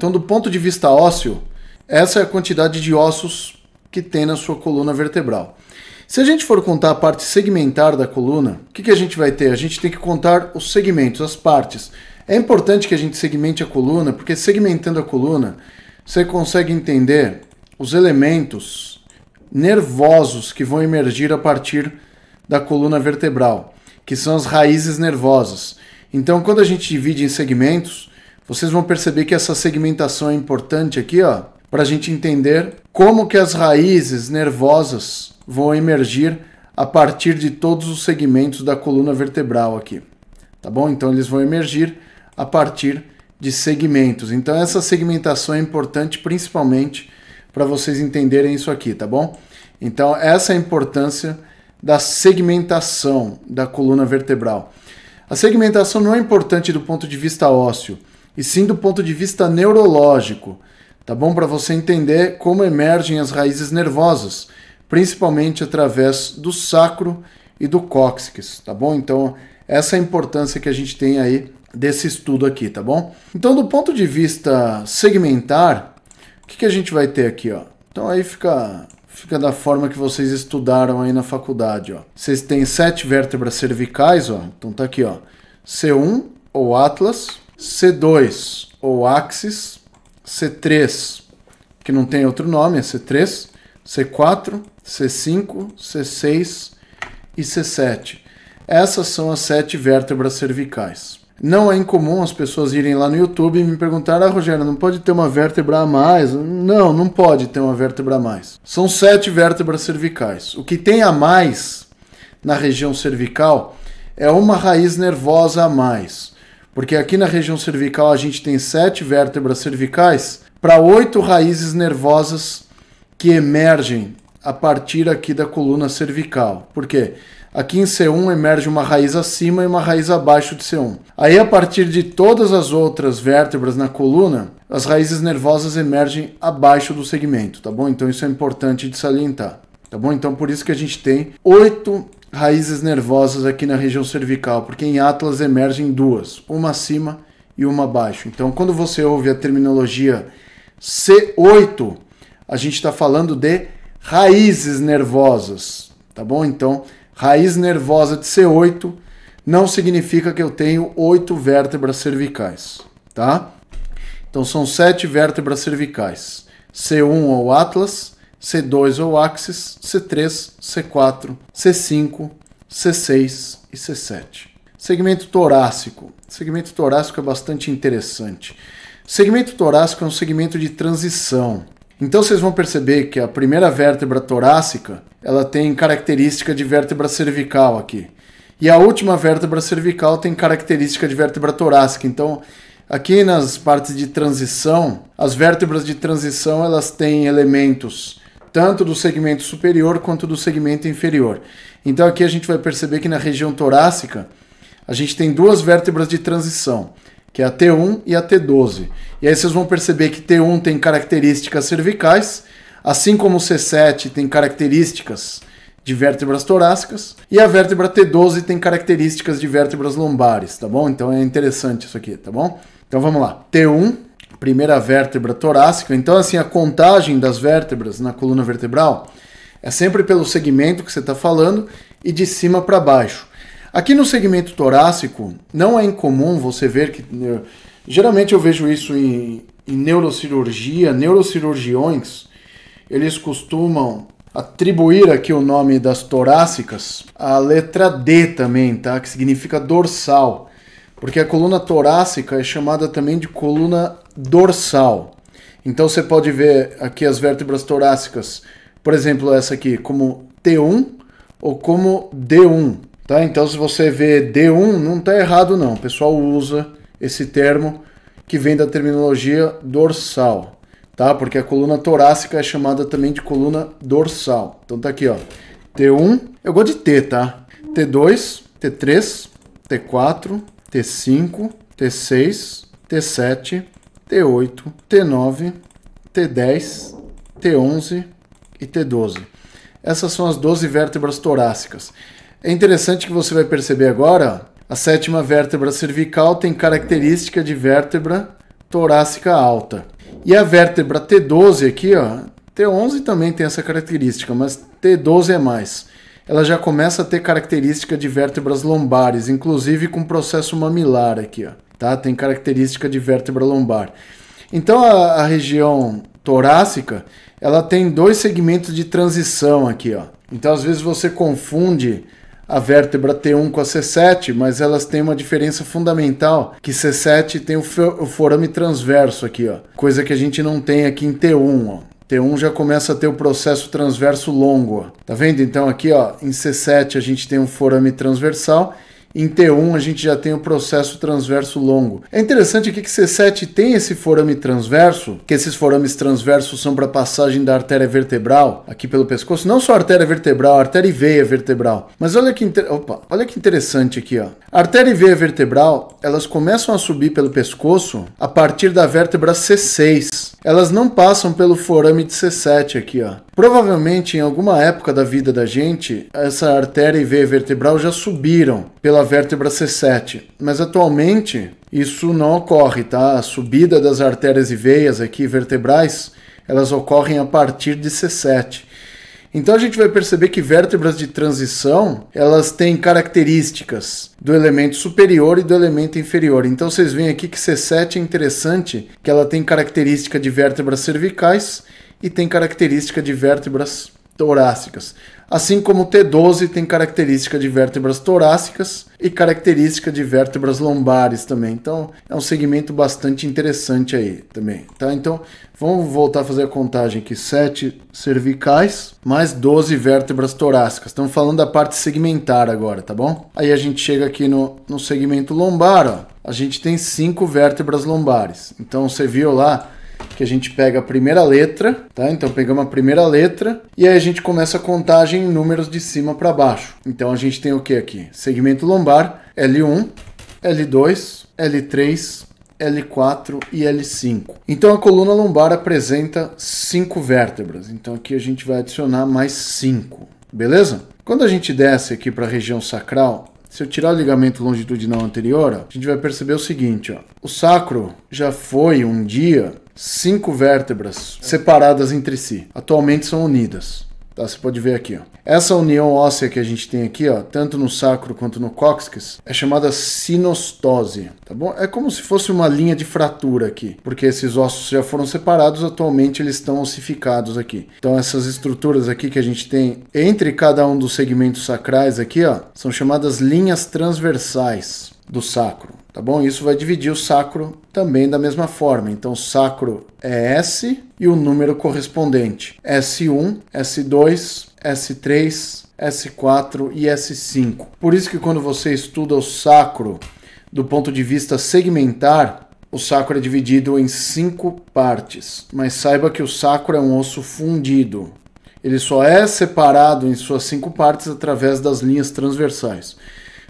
Então, do ponto de vista ósseo, essa é a quantidade de ossos que tem na sua coluna vertebral. Se a gente for contar a parte segmentar da coluna, o que, que a gente vai ter? A gente tem que contar os segmentos, as partes. É importante que a gente segmente a coluna, porque segmentando a coluna, você consegue entender os elementos nervosos que vão emergir a partir da coluna vertebral, que são as raízes nervosas. Então, quando a gente divide em segmentos, vocês vão perceber que essa segmentação é importante aqui, ó, para a gente entender como que as raízes nervosas vão emergir a partir de todos os segmentos da coluna vertebral aqui, tá bom? Então eles vão emergir a partir de segmentos. Então essa segmentação é importante principalmente para vocês entenderem isso aqui, tá bom? Então essa é a importância da segmentação da coluna vertebral. A segmentação não é importante do ponto de vista ósseo, e sim do ponto de vista neurológico, tá bom? Para você entender como emergem as raízes nervosas, principalmente através do sacro e do cóccix, tá bom? Então, essa é a importância que a gente tem aí desse estudo aqui, tá bom? Então, do ponto de vista segmentar, o que, que a gente vai ter aqui, ó? Então, aí fica fica da forma que vocês estudaram aí na faculdade, ó. Vocês têm sete vértebras cervicais, ó. Então tá aqui, ó. C1 ou atlas, C2 ou Axis, C3, que não tem outro nome, é C3, C4, C5, C6 e C7. Essas são as sete vértebras cervicais. Não é incomum as pessoas irem lá no YouTube e me perguntar: Ah, Rogério, não pode ter uma vértebra a mais? Não, não pode ter uma vértebra a mais. São sete vértebras cervicais. O que tem a mais na região cervical é uma raiz nervosa a mais. Porque aqui na região cervical a gente tem sete vértebras cervicais para oito raízes nervosas que emergem a partir aqui da coluna cervical. Por quê? Aqui em C1 emerge uma raiz acima e uma raiz abaixo de C1. Aí, a partir de todas as outras vértebras na coluna, as raízes nervosas emergem abaixo do segmento, tá bom? Então, isso é importante de salientar, tá bom? Então, por isso que a gente tem oito raízes nervosas aqui na região cervical, porque em Atlas emergem duas, uma acima e uma abaixo. Então, quando você ouve a terminologia C8, a gente está falando de raízes nervosas, tá bom? Então, raiz nervosa de C8 não significa que eu tenho oito vértebras cervicais, tá? Então, são sete vértebras cervicais. C1 ou Atlas, C2 ou axis, C3, C4, C5, C6 e C7. Segmento torácico. Segmento torácico é bastante interessante. Segmento torácico é um segmento de transição. Então vocês vão perceber que a primeira vértebra torácica, ela tem característica de vértebra cervical aqui. E a última vértebra cervical tem característica de vértebra torácica. Então, aqui nas partes de transição, as vértebras de transição, elas têm elementos tanto do segmento superior quanto do segmento inferior. Então aqui a gente vai perceber que na região torácica a gente tem duas vértebras de transição, que é a T1 e a T12. E aí vocês vão perceber que T1 tem características cervicais, assim como o C7 tem características de vértebras torácicas e a vértebra T12 tem características de vértebras lombares, tá bom? Então é interessante isso aqui, tá bom? Então vamos lá. T1 primeira vértebra torácica. Então, assim, a contagem das vértebras na coluna vertebral é sempre pelo segmento que você está falando e de cima para baixo. Aqui no segmento torácico, não é incomum você ver que. Né, geralmente eu vejo isso em, em neurocirurgia, neurocirurgiões, eles costumam atribuir aqui o nome das torácicas à letra D também, tá? Que significa dorsal porque a coluna torácica é chamada também de coluna dorsal. Então você pode ver aqui as vértebras torácicas, por exemplo, essa aqui, como T1 ou como D1. Tá? Então se você vê D1, não está errado não. O pessoal usa esse termo que vem da terminologia dorsal, tá? Porque a coluna torácica é chamada também de coluna dorsal. Então tá aqui, ó. T1, eu gosto de T, tá? T2, T3, T4, T5, T6, T7, T8, T9, T10, T11 e T12. Essas são as 12 vértebras torácicas. É interessante que você vai perceber agora, a sétima vértebra cervical tem característica de vértebra torácica alta. E a vértebra T12 aqui, ó, T11 também tem essa característica, mas T12 é mais ela já começa a ter característica de vértebras lombares, inclusive com processo mamilar aqui, ó, tá? Tem característica de vértebra lombar. Então a, a região torácica, ela tem dois segmentos de transição aqui, ó. Então às vezes você confunde a vértebra T1 com a C7, mas elas têm uma diferença fundamental, que C7 tem o, o forame transverso aqui, ó, coisa que a gente não tem aqui em T1, ó. T1 já começa a ter o processo transverso longo. Tá vendo? Então aqui ó, em C7 a gente tem um forame transversal em T1 a gente já tem o processo transverso longo. É interessante aqui que C7 tem esse forame transverso, que esses forames transversos são para passagem da artéria vertebral, aqui pelo pescoço, não só artéria vertebral, artéria e veia vertebral. Mas olha que, inter... Opa, olha que interessante aqui, ó. Artéria e veia vertebral, elas começam a subir pelo pescoço a partir da vértebra C6. Elas não passam pelo forame de C7 aqui, ó. Provavelmente em alguma época da vida da gente, essa artéria e veia vertebral já subiram pela vértebra C7, mas atualmente isso não ocorre, tá? A subida das artérias e veias aqui vertebrais, elas ocorrem a partir de C7. Então a gente vai perceber que vértebras de transição, elas têm características do elemento superior e do elemento inferior. Então vocês veem aqui que C7 é interessante, que ela tem característica de vértebras cervicais e tem característica de vértebras torácicas, assim como o T12 tem característica de vértebras torácicas e característica de vértebras lombares também. Então, é um segmento bastante interessante aí também, tá? Então, vamos voltar a fazer a contagem aqui, 7 cervicais mais 12 vértebras torácicas. Estamos falando da parte segmentar agora, tá bom? Aí a gente chega aqui no, no segmento lombar, ó. A gente tem cinco vértebras lombares. Então, você viu lá que a gente pega a primeira letra, tá? Então pegamos a primeira letra e aí a gente começa a contagem em números de cima para baixo. Então a gente tem o que aqui? Segmento lombar L1, L2, L3, L4 e L5. Então a coluna lombar apresenta cinco vértebras. Então aqui a gente vai adicionar mais cinco, beleza? Quando a gente desce aqui para a região sacral, se eu tirar o ligamento longitudinal anterior, ó, a gente vai perceber o seguinte, ó. O sacro já foi um dia cinco vértebras separadas entre si. Atualmente são unidas. Tá, você pode ver aqui. Ó. Essa união óssea que a gente tem aqui, ó, tanto no sacro quanto no cóccix, é chamada sinostose. Tá bom? É como se fosse uma linha de fratura aqui, porque esses ossos já foram separados, atualmente eles estão ossificados aqui. Então essas estruturas aqui que a gente tem entre cada um dos segmentos sacrais aqui, ó, são chamadas linhas transversais do sacro tá bom? Isso vai dividir o sacro também da mesma forma. Então, sacro é S e o número correspondente: S1, S2, S3, S4 e S5. Por isso que quando você estuda o sacro do ponto de vista segmentar, o sacro é dividido em cinco partes. Mas saiba que o sacro é um osso fundido. Ele só é separado em suas cinco partes através das linhas transversais.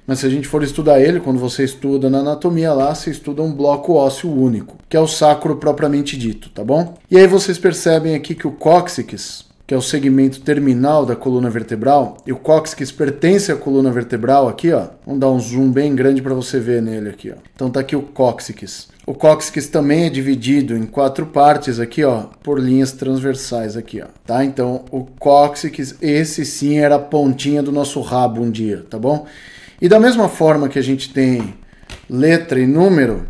Mas se a gente for estudar ele, quando você estuda na anatomia lá, você estuda um bloco ósseo único, que é o sacro propriamente dito, tá bom? E aí vocês percebem aqui que o cóccix, que é o segmento terminal da coluna vertebral, e o cóccix pertence à coluna vertebral aqui, ó. Vamos dar um zoom bem grande para você ver nele aqui, ó. Então tá aqui o cóccix. O cóccix também é dividido em quatro partes aqui, ó, por linhas transversais aqui, ó. Tá? Então o cóccix, esse sim era a pontinha do nosso rabo um dia, tá bom? E da mesma forma que a gente tem letra e número,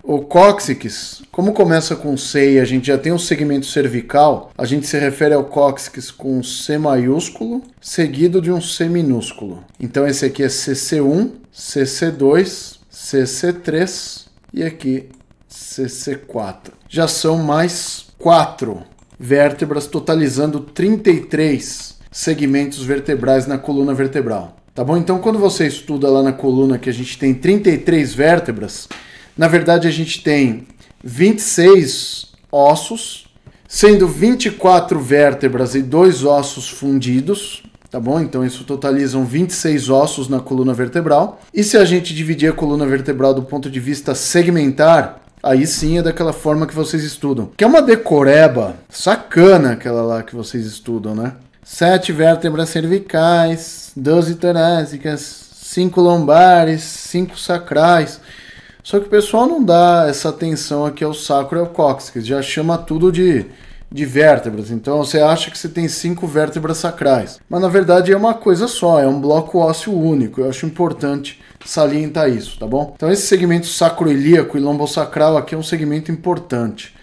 o cóccix, como começa com C e a gente já tem um segmento cervical, a gente se refere ao cóccix com C maiúsculo, seguido de um C minúsculo. Então esse aqui é CC1, CC2, CC3 e aqui CC4. Já são mais quatro vértebras, totalizando 33 segmentos vertebrais na coluna vertebral. Tá bom? Então, quando você estuda lá na coluna que a gente tem 33 vértebras, na verdade a gente tem 26 ossos, sendo 24 vértebras e dois ossos fundidos, tá bom? Então isso totalizam 26 ossos na coluna vertebral. E se a gente dividir a coluna vertebral do ponto de vista segmentar, aí sim é daquela forma que vocês estudam. Que é uma decoreba sacana aquela lá que vocês estudam, né? sete vértebras cervicais, 12 torácicas, cinco lombares, cinco sacrais. Só que o pessoal não dá essa atenção aqui ao sacro e ao cóccix, que já chama tudo de, de vértebras. Então você acha que você tem cinco vértebras sacrais, mas na verdade é uma coisa só, é um bloco ósseo único. Eu acho importante salientar isso, tá bom? Então esse segmento sacroilíaco e lombosacral aqui é um segmento importante.